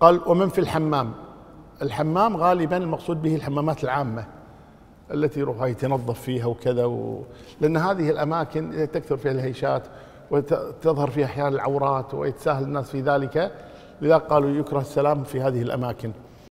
قال ومن في الحمام الحمام غالبا المقصود به الحمامات العامة التي يروح يتنظف فيها وكذا و... لأن هذه الأماكن تكثر فيها الهيشات وتظهر فيها أحيانا العورات ويتساهل الناس في ذلك لذلك قالوا يكره السلام في هذه الأماكن